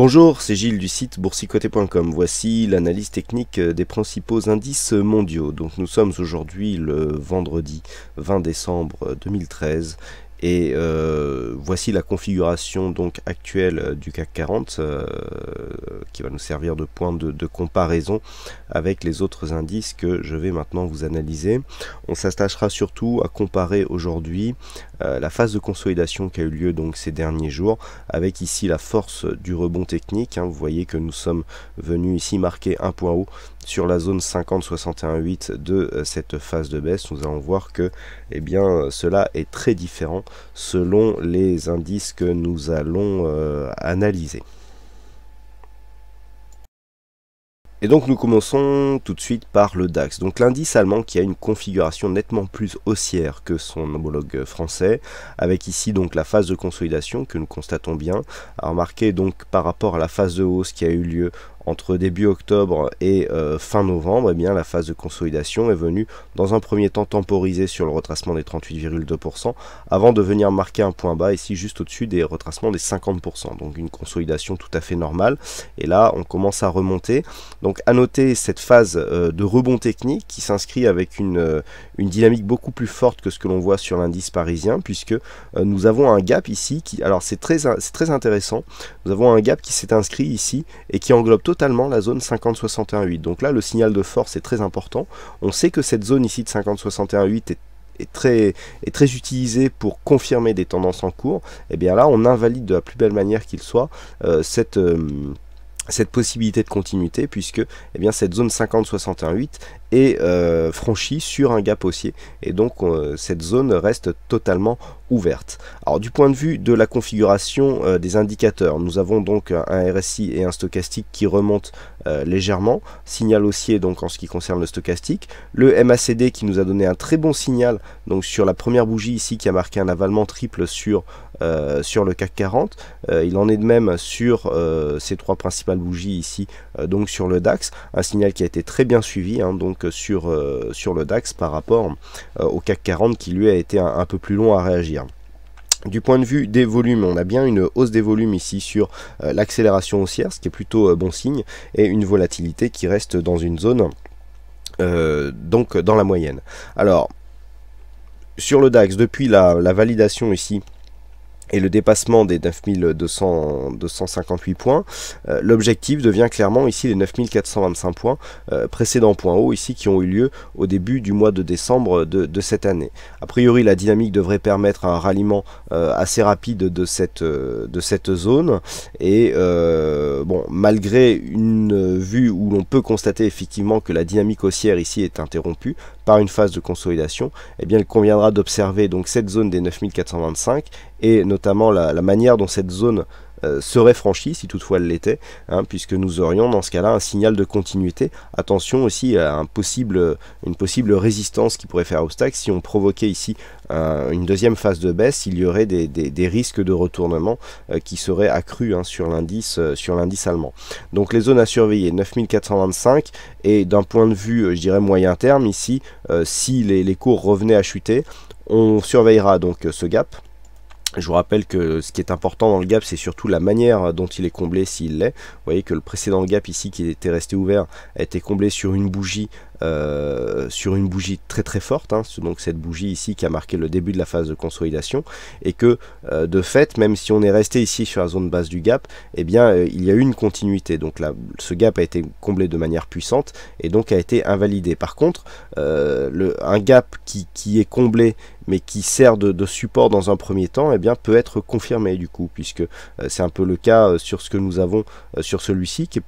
Bonjour, c'est Gilles du site boursicoté.com. Voici l'analyse technique des principaux indices mondiaux. Donc nous sommes aujourd'hui le vendredi 20 décembre 2013 et euh, voici la configuration donc actuelle euh, du CAC 40 euh, qui va nous servir de point de, comparaison avec les autres indices que je vais maintenant vous analyser. On s'attachera surtout à comparer aujourd'hui la phase de consolidation qui a eu lieu donc ces derniers jours avec ici la force du rebond technique. Hein. Vous voyez que nous sommes venus ici marquer un point haut sur la zone 50-61-8 de euh, cette phase de baisse, nous allons voir que eh bien, cela est très différent selon les indices que nous allons euh, analyser. Et donc nous commençons tout de suite par le DAX. Donc l'indice allemand qui a une configuration nettement plus haussière que son homologue français, avec ici donc la phase de consolidation que nous constatons bien, à remarquer donc par rapport à la phase de hausse qui a eu lieu entre début octobre et euh, fin novembre, eh bien, la phase de consolidation est venue dans un premier temps temporiser sur le retracement des 38,2% avant de venir marquer un point bas ici juste au-dessus des retracements des 50%. Donc une consolidation tout à fait normale. Et là, on commence à remonter. Donc à noter cette phase euh, de rebond technique qui s'inscrit avec une, euh, une dynamique beaucoup plus forte que ce que l'on voit sur l'indice parisien puisque nous avons un gap ici qui, alors c'est très, très intéressant, nous avons un gap qui s'est inscrit ici et qui englobe totalement la zone 50-61-8. Donc là, le signal de force est très important. On sait que cette zone ici de 50-61-8 est très, est très pour confirmer des tendances en cours, et eh bien là on invalide de la plus belle manière qu'il soit euh, cette, euh, cette possibilité de continuité puisque et eh bien, cette zone 50-61-8 est euh, franchie sur un gap haussier et donc cette zone reste totalement alors du point de vue de la configuration euh, des indicateurs, nous avons donc un RSI et un stochastique qui remontent euh, légèrement, signal haussier donc en ce qui concerne le stochastique, le MACD qui nous a donné un très bon signal donc sur la première bougie ici qui a marqué un avalement triple sur, euh, sur le CAC 40, il en est de même sur ces trois principales bougies ici donc sur le DAX, un signal qui a été très bien suivi hein, donc sur, sur le DAX par rapport au CAC 40 qui lui a été un peu plus long à réagir. Du point de vue des volumes, on a bien une hausse des volumes ici sur euh, l'accélération haussière, ce qui est plutôt euh, bon signe, et une volatilité qui reste dans une zone, euh, donc dans la moyenne. Alors, sur le DAX, depuis la validation ici, et le dépassement des 9258 points, euh, l'objectif devient clairement ici les 9425 points, euh, précédents points hauts ici qui ont eu lieu au début du mois de décembre de, cette année. A priori, la dynamique devrait permettre un ralliement euh, assez rapide de cette, de cette zone et bon, malgré une vue où l'on peut constater effectivement que la dynamique haussière ici est interrompue, une phase de consolidation, eh bien, il conviendra d'observer donc cette zone des 9425 et notamment la, la manière dont cette zone euh, serait franchie si toutefois elle l'était, hein, puisque nous aurions dans ce cas-là un signal de continuité. Attention aussi à une possible résistance qui pourrait faire obstacle. Si on provoquait ici euh, une deuxième phase de baisse, il y aurait des, risques de retournement euh, qui seraient accrus hein, sur l'indice sur l'indice allemand. Donc les zones à surveiller 9425 et d'un point de vue, je dirais moyen terme ici, si les cours revenaient à chuter, on surveillera donc ce gap je vous rappelle que ce qui est important dans le gap, c'est surtout la manière dont il est comblé s'il l'est. Vous voyez que le précédent gap ici qui était resté ouvert a été comblé sur une bougie euh, sur une bougie très très forte, hein, donc cette bougie ici qui a marqué le début de la phase de consolidation, et que euh, de fait, même si on est resté ici sur la zone basse du gap, eh bien euh, il y a eu une continuité. Donc là, ce gap a été comblé de manière puissante et donc a été invalidé. Par contre, le, un gap qui, est comblé mais qui sert de, support dans un premier temps, et eh bien, peut être confirmé du coup, puisque c'est un peu le cas sur ce que nous avons sur celui-ci, qui est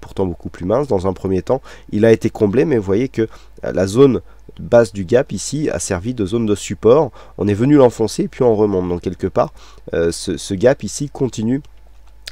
pourtant beaucoup plus mince. Dans un premier temps, il a été comblé, mais vous voyez que euh, la zone basse du gap ici a servi de zone de support. On est venu l'enfoncer puis on remonte. Donc quelque part, euh, ce, gap ici continue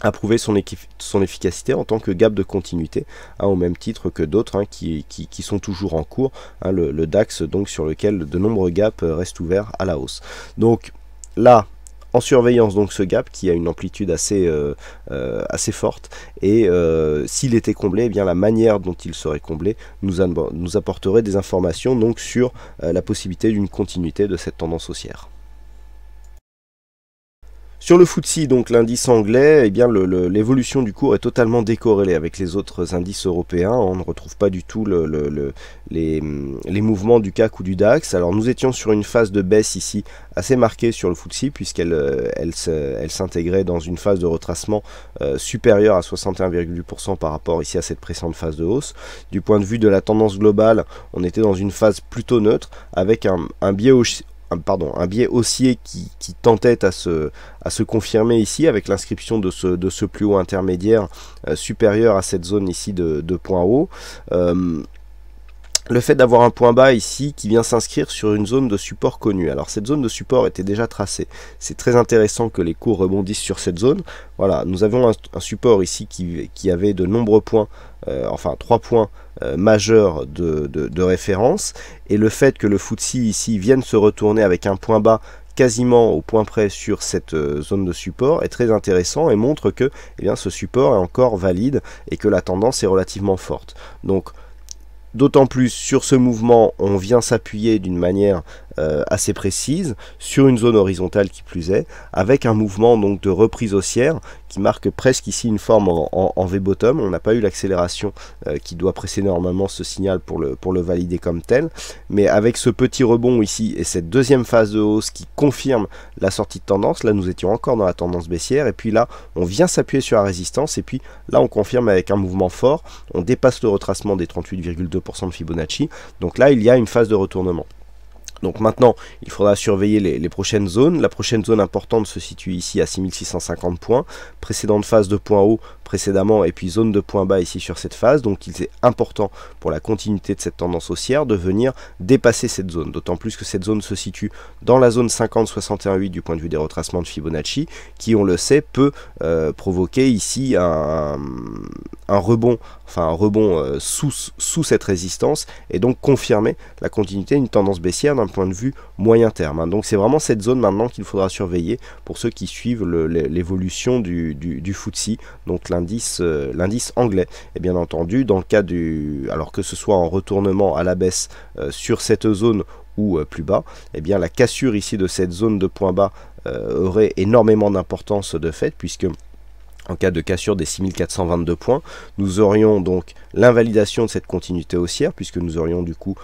à prouver son, efficacité en tant que gap de continuité, hein, au même titre que d'autres hein, qui, sont toujours en cours, hein, le, le, DAX donc sur lequel de nombreux gaps euh, restent ouverts à la hausse. Donc là, en surveillance donc ce gap qui a une amplitude assez, euh, euh, assez forte et euh, s'il était comblé, eh bien la manière dont il serait comblé nous, nous apporterait des informations donc sur la possibilité d'une continuité de cette tendance haussière. Sur le FTSE, donc l'indice anglais, eh bien l'évolution du cours est totalement décorrélée avec les autres indices européens. On ne retrouve pas du tout les, mouvements du CAC ou du DAX. Alors nous étions sur une phase de baisse ici assez marquée sur le FTSE puisqu'elle euh, s'intégrait dans une phase de retracement euh, supérieure à 61,8% par rapport ici à cette précédente phase de hausse. Du point de vue de la tendance globale, on était dans une phase plutôt neutre avec un, biais biais un, pardon, un biais haussier qui, tentait à se, à se confirmer ici avec l'inscription de ce, de ce plus haut intermédiaire euh, supérieur à cette zone ici de, point haut. Euh, le fait d'avoir un point bas ici qui vient s'inscrire sur une zone de support connue. Alors cette zone de support était déjà tracée. C'est très intéressant que les cours rebondissent sur cette zone. Voilà, nous avons un, support ici qui, avait de nombreux points, euh, enfin trois points euh, majeurs de, référence. Et le fait que le FTSE ici vienne se retourner avec un point bas quasiment au point près sur cette euh, zone de support est très intéressant et montre que eh bien, ce support est encore valide et que la tendance est relativement forte. Donc D'autant plus sur ce mouvement, on vient s'appuyer d'une manière euh, assez précise sur une zone horizontale qui plus est, avec un mouvement donc de reprise haussière qui marque presque ici une forme en, V-bottom. On n'a pas eu l'accélération euh, qui doit précéder normalement ce signal pour le, pour le valider comme tel, mais avec ce petit rebond ici et cette deuxième phase de hausse qui confirme la sortie de tendance, là nous étions encore dans la tendance baissière, et puis là on vient s'appuyer sur la résistance, et puis là on confirme avec un mouvement fort, on dépasse le retracement des 38,2% de Fibonacci, donc là il y a une phase de retournement. Donc maintenant, il faudra surveiller les, prochaines zones. La prochaine zone importante se situe ici à 6650 points. Précédente phase de points haut précédemment et puis zone de points bas ici sur cette phase. Donc il est important pour la continuité de cette tendance haussière de venir dépasser cette zone. D'autant plus que cette zone se situe dans la zone 50-61-8 du point de vue des retracements de Fibonacci qui, on le sait, peut euh, provoquer ici un rebond enfin un rebond euh, sous, sous cette résistance et donc confirmer la continuité d'une tendance baissière d'un point de vue moyen terme. Hein. Donc c'est vraiment cette zone maintenant qu'il faudra surveiller pour ceux qui suivent l'évolution du, du, du FTSE, donc l'indice euh, l'indice anglais. Et bien entendu, dans le cas du, alors que ce soit en retournement à la baisse euh, sur cette zone ou plus bas, et eh bien la cassure ici de cette zone de point bas aurait énormément d'importance de fait puisque en cas de cassure des 6422 points. Nous aurions donc l'invalidation de cette continuité haussière, puisque nous aurions du coup,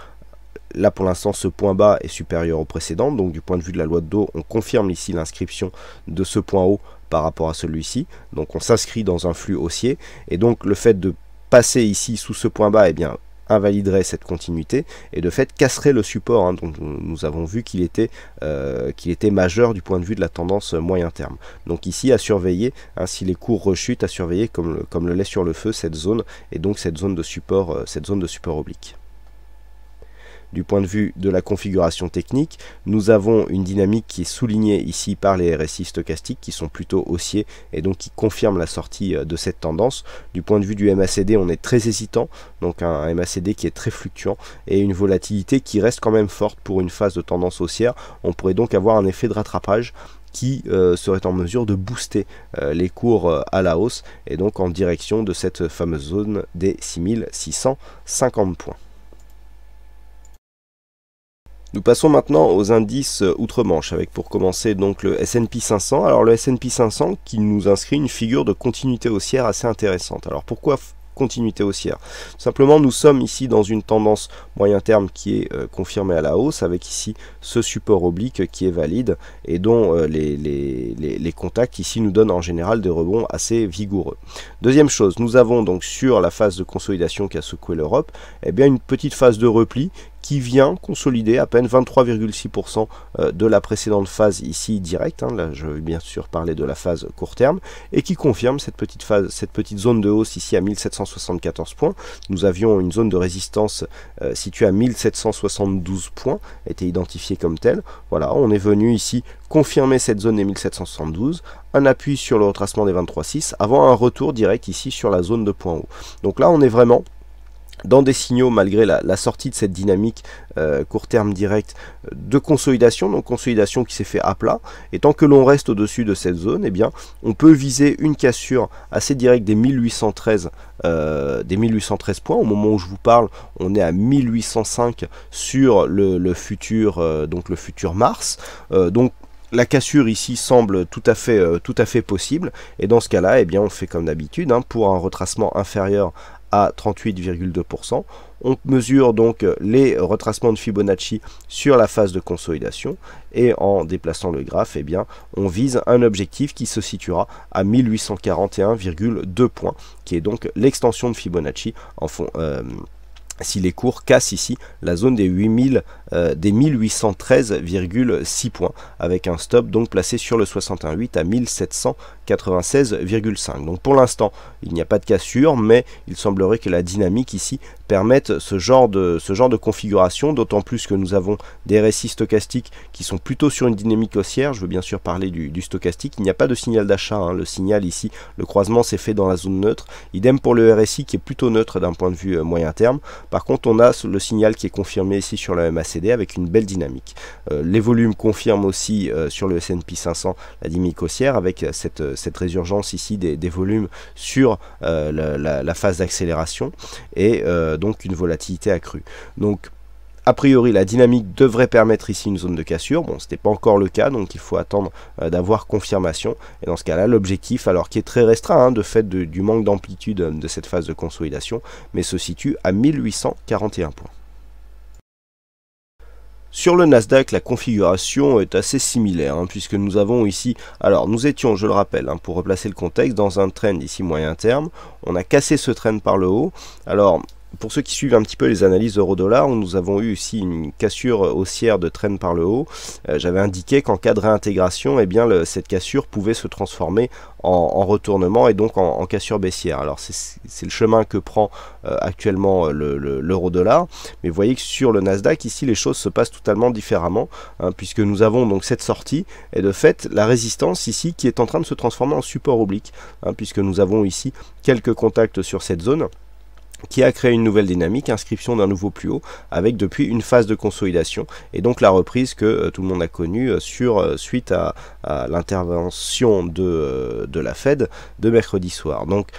là pour l'instant, ce point bas est supérieur au précédent. Donc du point de vue de la loi de Do, on confirme ici l'inscription de ce point haut par rapport à celui-ci. Donc on s'inscrit dans un flux haussier. Et donc le fait de passer ici sous ce point bas, eh bien, invaliderait cette continuité et de fait casserait le support hein, dont nous avons vu qu'il était, euh, était majeur du point de vue de la tendance moyen terme. Donc ici à surveiller, ainsi hein, si les cours rechutent, à surveiller comme le, lait sur le feu cette zone et donc cette zone de support, euh, cette zone de support oblique du point de vue de la configuration technique. Nous avons une dynamique qui est soulignée ici par les RSI stochastiques qui sont plutôt haussiers et donc qui confirment la sortie euh, de cette tendance. Du point de vue du MACD, on est très hésitant, donc un MACD qui est très fluctuant et une volatilité qui reste quand même forte pour une phase de tendance haussière. On pourrait donc avoir un effet de rattrapage qui euh, serait en mesure de booster euh, les cours à la hausse et donc en direction de cette fameuse zone des 6650 points. Nous passons maintenant aux indices outre-Manche avec pour commencer donc le S&P 500. Alors le S&P 500 qui nous inscrit une figure de continuité haussière assez intéressante. Alors pourquoi continuité haussière. Simplement, nous sommes ici dans une tendance moyen terme qui est euh, confirmée à la hausse, avec ici ce support oblique qui est valide et dont euh, les, contacts ici nous donnent en général des rebonds assez vigoureux. Deuxième chose, nous avons donc sur la phase de consolidation qui a secoué l'Europe, eh bien une petite phase de repli qui vient consolider à peine 23,6% euh, de la précédente phase ici directe, hein. là je vais bien sûr parler de la phase court terme, et qui confirme cette petite, phase, cette petite zone de hausse ici à 1774 points. Nous avions une zone de résistance euh, située à 1772 points, était identifiée comme telle. Voilà, on est venu ici confirmer cette zone des 1772, un appui sur le retracement des 23,6 avant un retour direct ici sur la zone de point haut. Donc là on est vraiment dans des signaux malgré la, sortie de cette dynamique euh, court terme direct de consolidation, donc consolidation qui s'est fait à plat, et tant que l'on reste au-dessus de cette zone, et eh bien, on peut viser une cassure assez directe des 1813, euh, des 1813 points. Au moment où je vous parle, on est à 1805 sur le, futur, euh, donc le futur Mars. donc la cassure ici semble tout à fait, tout à fait possible. Et dans ce cas-là, et eh bien, on fait comme d'habitude hein, pour un retracement inférieur à 38,2%. On mesure donc les retracements de Fibonacci sur la phase de consolidation et en déplaçant le graphe, et eh bien, on vise un objectif qui se situera à 1841,2 points, qui est donc l'extension de Fibonacci en fond, euh, si les cours cassent ici la zone des 8000 euh, des 1813,6 points, avec un stop donc placé sur le 61,8 à 1796,5. Donc pour l'instant, il n'y a pas de cassure, mais il semblerait que la dynamique ici permette ce genre de, ce genre de configuration, d'autant plus que nous avons des RSI stochastiques qui sont plutôt sur une dynamique haussière. Je veux bien sûr parler du, stochastique. Il n'y a pas de signal d'achat. Hein. Le signal ici, le croisement s'est fait dans la zone neutre. Idem pour le RSI qui est plutôt neutre d'un point de vue euh, moyen terme. Par contre, on a le signal qui est confirmé ici sur le MACD avec une belle dynamique. Euh, les volumes confirment aussi euh, sur le S&P 500 la dynamique haussière avec euh, cette, résurgence ici des, volumes sur la, phase d'accélération et donc une volatilité accrue. Donc a priori, la dynamique devrait permettre ici une zone de cassure. Bon, ce n'était pas encore le cas, donc il faut attendre d'avoir confirmation. Et dans ce cas-là, l'objectif, alors qui est très restreint hein, de fait du manque d'amplitude de cette phase de consolidation, mais se situe à 1841 points. Sur le Nasdaq, la configuration est assez similaire, hein, puisque nous avons ici, alors nous étions, je le rappelle, hein, pour replacer le contexte, dans un trend ici moyen terme, on a cassé ce trend par le haut, alors pour ceux qui suivent un petit peu les analyses euro-dollar, nous avons eu ici une cassure haussière de traîne par le haut. Euh, j'avais indiqué qu'en cas de réintégration, eh bien, cette cassure pouvait se transformer en, retournement et donc en, cassure baissière. Alors c'est le chemin que prend euh, actuellement euh, l'euro-dollar. Mais vous voyez que sur le Nasdaq, ici, les choses se passent totalement différemment hein, puisque nous avons donc cette sortie et de fait la résistance ici qui est en train de se transformer en support oblique hein, puisque nous avons ici quelques contacts sur cette zone qui a créé une nouvelle dynamique, inscription d'un nouveau plus haut, avec depuis une phase de consolidation, et donc la reprise que euh, tout le monde a connue euh, sur, euh, suite à, l'intervention de, la Fed de mercredi soir. Donc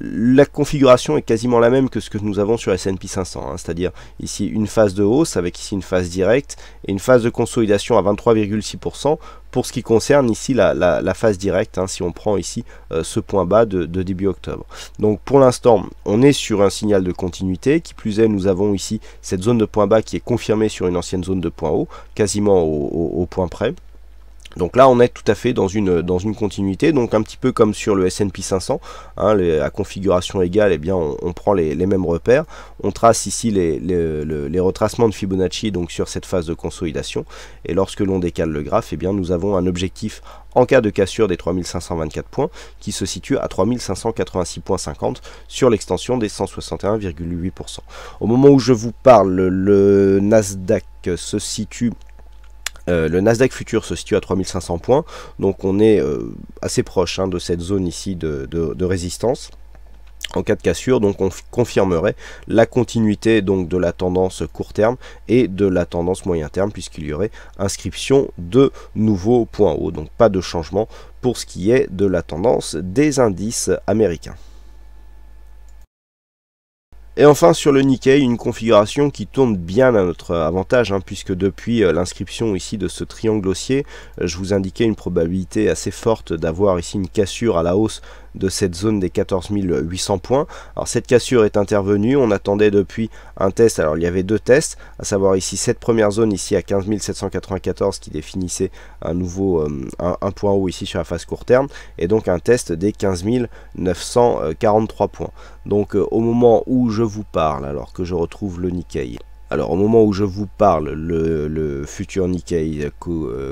la configuration est quasiment la même que ce que nous avons sur S&P 500, hein, c'est-à-dire ici une phase de hausse avec ici une phase directe et une phase de consolidation à 23,6% pour ce qui concerne ici la, phase directe, hein, si on prend ici euh, ce point bas de, début octobre. Donc pour l'instant, on est sur un signal de continuité, qui plus est, nous avons ici cette zone de point bas qui est confirmée sur une ancienne zone de point haut, quasiment au point près. Donc là, on est tout à fait dans une, dans une continuité, donc un petit peu comme sur le S&P 500, hein, à configuration égale, et eh bien, on, prend les, mêmes repères, on trace ici les, les, retracements de Fibonacci donc sur cette phase de consolidation, et lorsque l'on décale le graphe, eh bien, nous avons un objectif en cas de cassure des 3524 points qui se situe à 3586,50 sur l'extension des 161,8%. Au moment où je vous parle, le Nasdaq se situe euh, le Nasdaq futur se situe à 3500 points, donc on est euh, assez proche hein, de cette zone ici de, résistance. En cas de cassure, donc on confirmerait la continuité donc de la tendance court terme et de la tendance moyen terme puisqu'il y aurait inscription de nouveaux points hauts, donc pas de changement pour ce qui est de la tendance des indices américains. Et enfin sur le Nikkei, une configuration qui tourne bien à notre avantage, hein, puisque depuis euh, l'inscription ici de ce triangle haussier, euh, je vous indiquais une probabilité assez forte d'avoir ici une cassure à la hausse de cette zone des 14 800 points. Alors cette cassure est intervenue, on attendait depuis un test, alors il y avait deux tests, à savoir ici cette première zone ici à 15 794 qui définissait un nouveau euh, un, point haut ici sur la phase court terme et donc un test des 15 943 euh, points. Donc euh, au moment où je vous parle, alors que je retrouve le Nikkei, alors au moment où je vous parle, le, le futur Nikkei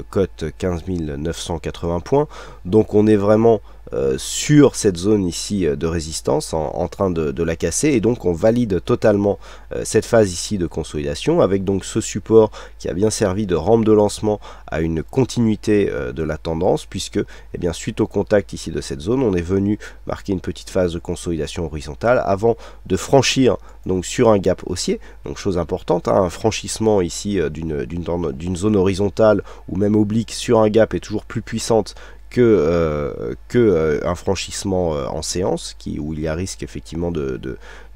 cote 15 980 points, donc on est vraiment euh, sur cette zone ici euh, de résistance en, train de, la casser et donc on valide totalement euh, cette phase ici de consolidation avec donc ce support qui a bien servi de rampe de lancement à une continuité de la tendance puisque eh bien, suite au contact ici de cette zone on est venu marquer une petite phase de consolidation horizontale avant de franchir donc sur un gap haussier donc chose importante hein, un franchissement ici d'une zone horizontale ou même oblique sur un gap est toujours plus puissante que, euh, euh, un franchissement euh, en séance, où il y a risque effectivement de,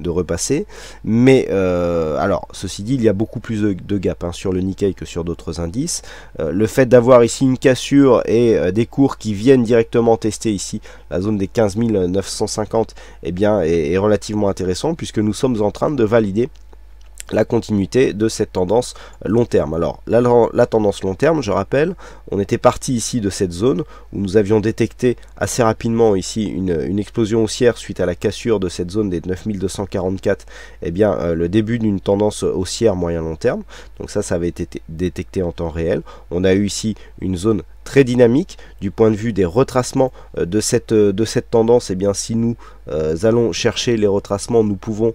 repasser. Mais alors, ceci dit, il y a beaucoup plus de, de gap hein, sur le Nikkei que sur d'autres indices. le fait d'avoir ici une cassure et des cours qui viennent directement tester ici la zone des 15 950, eh bien, est relativement intéressant puisque nous sommes en train de valider la continuité de cette tendance long terme. Alors la, tendance long terme, je rappelle, on était parti ici de cette zone où nous avions détecté assez rapidement ici une, explosion haussière suite à la cassure de cette zone des 9244, et eh bien euh, le début d'une tendance haussière moyen long terme. Donc ça, ça avait été détecté en temps réel. On a eu ici une zone très dynamique du point de vue des retracements euh, de cette, euh, de cette tendance. Et eh bien, si nous euh, allons chercher les retracements, nous pouvons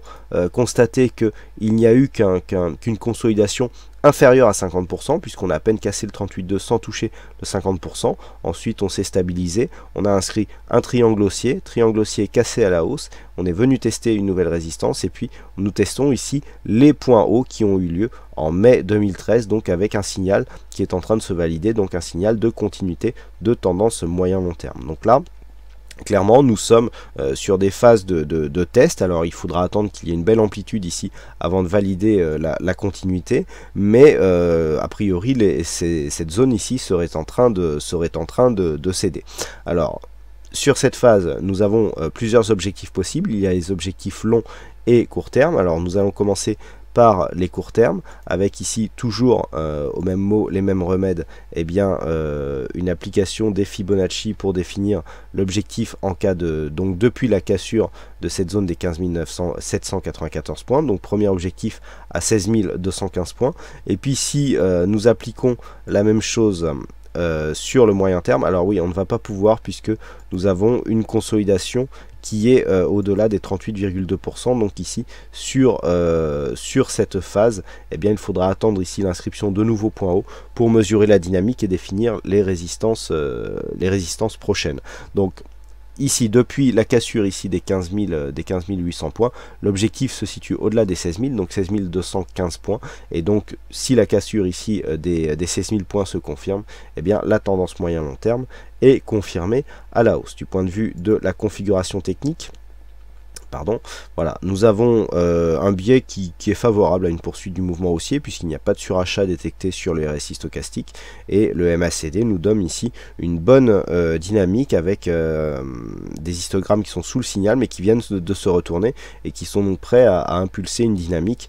constater qu'il n'y a eu qu'une consolidation inférieur à 50%, puisqu'on a à peine cassé le 38,2 sans toucher le 50%. Ensuite, on s'est stabilisé, on a inscrit un triangle haussier, triangle haussier cassé à la hausse, on est venu tester une nouvelle résistance, et puis nous testons ici les points hauts qui ont eu lieu en mai 2013, donc avec un signal qui est en train de se valider, donc un signal de continuité de tendance moyen-long terme. Donc là, Clairement, nous sommes euh, sur des phases de, de, test, alors il faudra attendre qu'il y ait une belle amplitude ici avant de valider euh, la, continuité, mais euh, a priori cette zone ici serait en train de, serait en train de, de céder. Alors sur cette phase, nous avons plusieurs objectifs possibles, il y a les objectifs longs et court terme. Alors nous allons commencer par les courts termes, avec ici toujours euh, au même mot les mêmes remèdes, et eh bien euh, une application des Fibonacci pour définir l'objectif en cas de donc depuis la cassure de cette zone des 15 794 points, donc premier objectif à 16 215 points, et puis si euh, nous appliquons la même chose sur le moyen terme. Alors oui, on ne va pas pouvoir puisque nous avons une consolidation qui est euh, au-delà des 38,2%. Donc ici, sur, euh, sur cette phase, eh bien, il faudra attendre ici l'inscription de nouveaux points hauts pour mesurer la dynamique et définir les résistances, euh, les résistances prochaines. Donc ici, depuis la cassure ici des 15, euh, des 800 points, l'objectif se situe au-delà des 16 000, donc 16 215 points. Et donc, si la cassure ici euh, des, euh, des 16 000 points se confirme, eh bien, la tendance moyen-long terme est confirmée à la hausse. Du point de vue de la configuration technique, voilà, nous avons euh, un biais qui, est favorable à une poursuite du mouvement haussier puisqu'il n'y a pas de surachat détecté sur les RSI stochastiques et le MACD nous donne ici une bonne euh, dynamique avec euh, des histogrammes qui sont sous le signal mais qui viennent de, se retourner et qui sont donc prêts à, à impulser une dynamique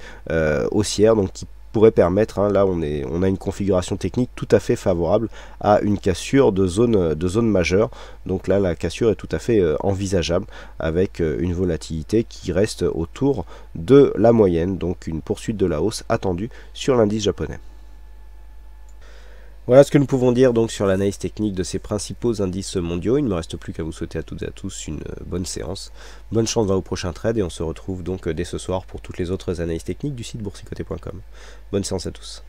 haussière donc qui pourrait permettre, hein, là on, est, on a une configuration technique tout à fait favorable à une cassure de zone, de zone majeure. Donc là la cassure est tout à fait euh, envisageable avec euh, une volatilité qui reste autour de la moyenne, donc une poursuite de la hausse attendue sur l'indice japonais. Voilà ce que nous pouvons dire donc sur l'analyse technique de ces principaux indices mondiaux. Il ne me reste plus qu'à vous souhaiter à toutes et à tous une euh, bonne séance. Bonne chance dans vos prochains trades et on se retrouve donc euh, dès ce soir pour toutes les autres analyses techniques du site boursicoté.com. Bonne séance à tous.